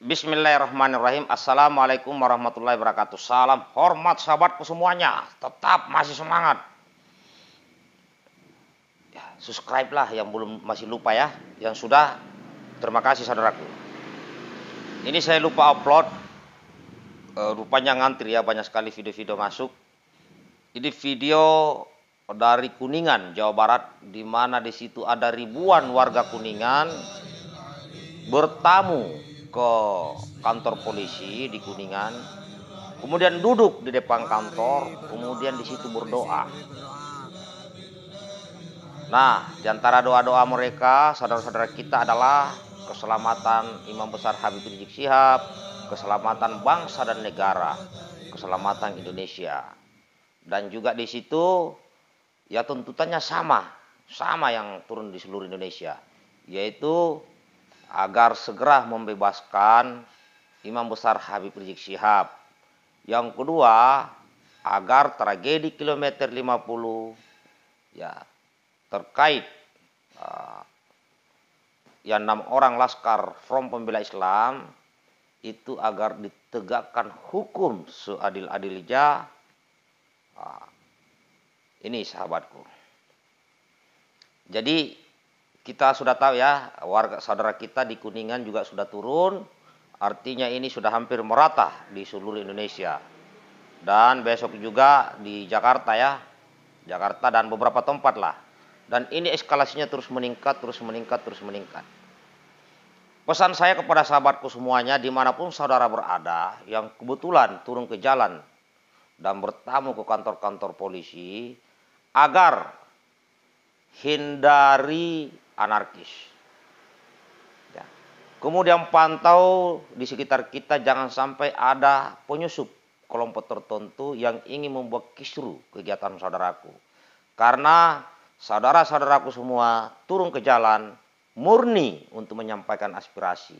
Bismillahirrahmanirrahim. Assalamualaikum warahmatullahi wabarakatuh. Salam hormat sahabatku semuanya. Tetap masih semangat. Ya, subscribe lah yang belum masih lupa ya. Yang sudah terima kasih saudaraku. Ini saya lupa upload. E, rupanya ngantri ya banyak sekali video-video masuk. Ini video dari Kuningan, Jawa Barat, di mana di situ ada ribuan warga Kuningan bertamu ke kantor polisi di Kuningan, kemudian duduk di depan kantor, kemudian di situ berdoa. Nah, di antara doa-doa mereka, saudara-saudara kita adalah keselamatan Imam Besar Habib Rizik Sihab, keselamatan bangsa dan negara, keselamatan Indonesia. Dan juga di situ ya tuntutannya sama, sama yang turun di seluruh Indonesia, yaitu agar segera membebaskan Imam Besar Habib Rizik Syihab. Yang kedua, agar tragedi kilometer 50 ya terkait uh, yang enam orang laskar from Pembela Islam itu agar ditegakkan hukum seadil-adilnya. Uh, ini sahabatku. Jadi kita sudah tahu ya, warga saudara kita di Kuningan juga sudah turun. Artinya ini sudah hampir merata di seluruh Indonesia. Dan besok juga di Jakarta ya. Jakarta dan beberapa tempat lah. Dan ini eskalasinya terus meningkat, terus meningkat, terus meningkat. Pesan saya kepada sahabatku semuanya, dimanapun saudara berada, yang kebetulan turun ke jalan dan bertamu ke kantor-kantor polisi, agar hindari anarkis. Ya. Kemudian pantau di sekitar kita jangan sampai ada penyusup kelompok tertentu yang ingin membuat kisru kegiatan saudaraku. Karena saudara-saudaraku semua turun ke jalan murni untuk menyampaikan aspirasi,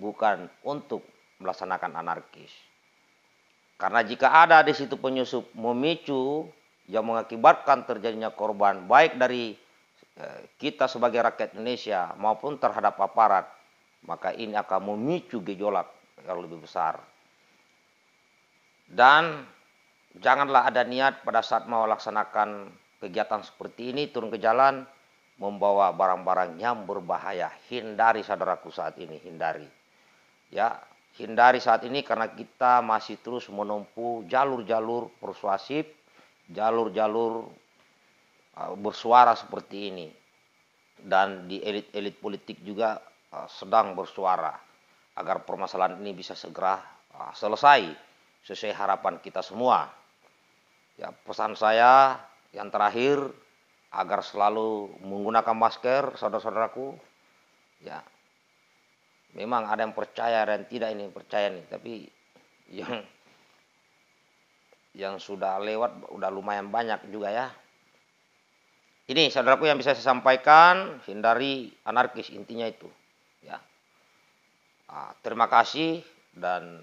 bukan untuk melaksanakan anarkis. Karena jika ada di situ penyusup memicu yang mengakibatkan terjadinya korban baik dari Eh, kita sebagai rakyat Indonesia maupun terhadap aparat, maka ini akan memicu gejolak yang lebih besar. Dan janganlah ada niat pada saat mau laksanakan kegiatan seperti ini turun ke jalan membawa barang-barang yang berbahaya. Hindari saudaraku saat ini, hindari. Ya, hindari saat ini karena kita masih terus menempuh jalur-jalur persuasif, jalur-jalur Uh, bersuara seperti ini dan di elit-elit politik juga uh, sedang bersuara agar permasalahan ini bisa segera uh, selesai sesuai harapan kita semua. Ya, pesan saya yang terakhir agar selalu menggunakan masker saudara-saudaraku. Ya. Memang ada yang percaya dan tidak ini percaya nih, tapi yang yang sudah lewat udah lumayan banyak juga ya. Ini saudaraku yang bisa saya sampaikan, hindari anarkis intinya itu. Ya. Nah, terima kasih dan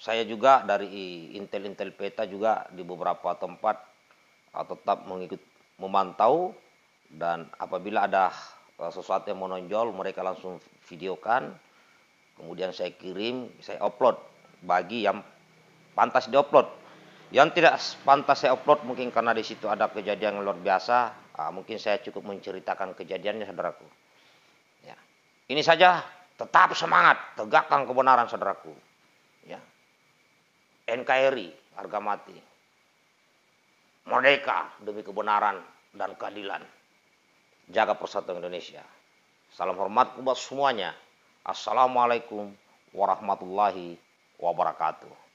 saya juga dari intel-intel peta juga di beberapa tempat ah, tetap mengikut memantau dan apabila ada ah, sesuatu yang menonjol mereka langsung videokan kemudian saya kirim saya upload bagi yang pantas diupload yang tidak pantas saya upload mungkin karena di situ ada kejadian yang luar biasa. Ah, mungkin saya cukup menceritakan kejadiannya saudaraku. Ya. Ini saja tetap semangat tegakkan kebenaran saudaraku. Ya. NKRI harga mati. Merdeka demi kebenaran dan keadilan. Jaga persatuan Indonesia. Salam hormat buat semuanya. Assalamualaikum warahmatullahi wabarakatuh.